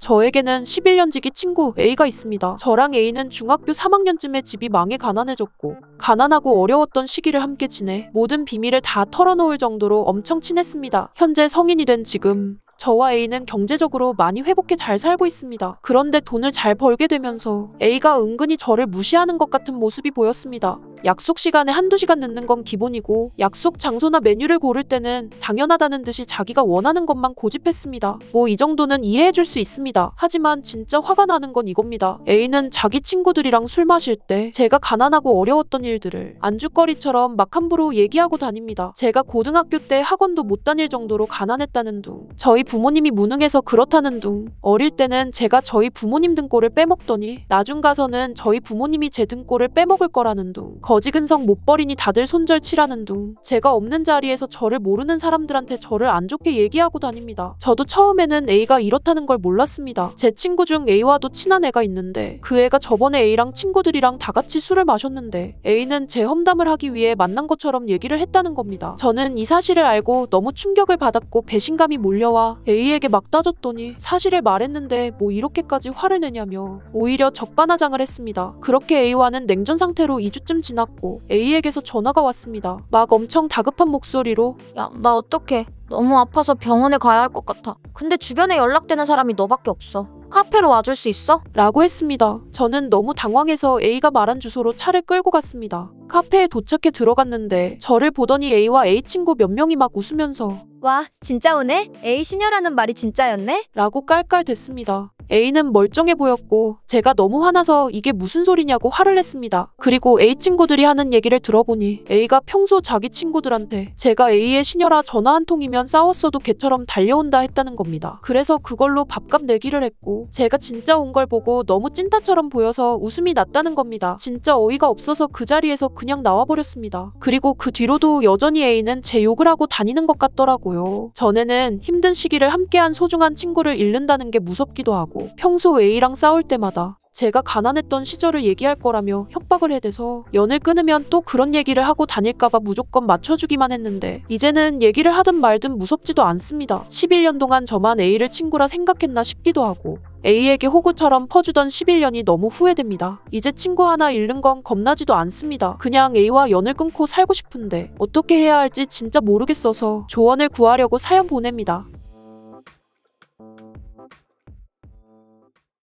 저에게는 11년 지기 친구 A가 있습니다. 저랑 A는 중학교 3학년쯤에 집이 망해 가난해졌고 가난하고 어려웠던 시기를 함께 지내 모든 비밀을 다 털어놓을 정도로 엄청 친했습니다. 현재 성인이 된 지금 저와 A는 경제적으로 많이 회복해 잘 살고 있습니다. 그런데 돈을 잘 벌게 되면서 A가 은근히 저를 무시하는 것 같은 모습이 보였습니다. 약속 시간에 한두 시간 늦는 건 기본이고 약속 장소나 메뉴를 고를 때는 당연하다는 듯이 자기가 원하는 것만 고집했습니다. 뭐 이 정도는 이해해줄 수 있습니다. 하지만 진짜 화가 나는 건 이겁니다. A는 자기 친구들이랑 술 마실 때 제가 가난하고 어려웠던 일들을 안주거리처럼 막 함부로 얘기하고 다닙니다. 제가 고등학교 때 학원도 못 다닐 정도로 가난했다는 둥 저희 부모님이 무능해서 그렇다는 둥 어릴 때는 제가 저희 부모님 등골을 빼먹더니 나중 가서는 저희 부모님이 제 등골을 빼먹을 거라는 둥 거지근성 못 버리니 다들 손절치라는 둥. 제가 없는 자리에서 저를 모르는 사람들한테 저를 안 좋게 얘기하고 다닙니다. 저도 처음에는 A가 이렇다는 걸 몰랐습니다. 제 친구 중 A와도 친한 애가 있는데 그 애가 저번에 A랑 친구들이랑 다 같이 술을 마셨는데 A는 제 험담을 하기 위해 만난 것처럼 얘기를 했다는 겁니다. 저는 이 사실을 알고 너무 충격을 받았고 배신감이 몰려와 A에게 막 따졌더니 사실을 말했는데 뭐 이렇게까지 화를 내냐며 오히려 적반하장을 했습니다. 그렇게 A와는 냉전 상태로 2주쯤 지나 지났고 A에게서 전화가 왔습니다. 막 엄청 다급한 목소리로 야, 나 어떡해. 너무 아파서 병원에 가야 할 것 같아. 근데 주변에 연락되는 사람이 너밖에 없어. 카페로 와줄 수 있어? 라고 했습니다. 저는 너무 당황해서 A가 말한 주소로 차를 끌고 갔습니다. 카페에 도착해 들어갔는데 저를 보더니 A와 A 친구 몇 명이 막 웃으면서 와, 진짜 오네? A 신녀라는 말이 진짜였네? 라고 깔깔댔습니다. A는 멀쩡해 보였고 제가 너무 화나서 이게 무슨 소리냐고 화를 냈습니다. 그리고 A 친구들이 하는 얘기를 들어보니 A가 평소 자기 친구들한테 제가 A의 신녀라 전화 한 통이면 싸웠어도 개처럼 달려온다 했다는 겁니다. 그래서 그걸로 밥값 내기를 했고 제가 진짜 온 걸 보고 너무 찐따처럼 보여서 웃음이 났다는 겁니다. 진짜 어이가 없어서 그 자리에서 그냥 나와버렸습니다. 그리고 그 뒤로도 여전히 A는 제 욕을 하고 다니는 것 같더라고요. 전에는 힘든 시기를 함께한 소중한 친구를 잃는다는 게 무섭기도 하고 하고 뭐 평소 A랑 싸울 때마다 제가 가난했던 시절을 얘기할 거라며 협박을 해대서 연을 끊으면 또 그런 얘기를 하고 다닐까봐 무조건 맞춰주기만 했는데 이제는 얘기를 하든 말든 무섭지도 않습니다. 11년 동안 저만 A를 친구라 생각했나 싶기도 하고 A에게 호구처럼 퍼주던 11년이 너무 후회됩니다. 이제 친구 하나 잃는 건 겁나지도 않습니다. 그냥 A와 연을 끊고 살고 싶은데 어떻게 해야 할지 진짜 모르겠어서 조언을 구하려고 사연 보냅니다.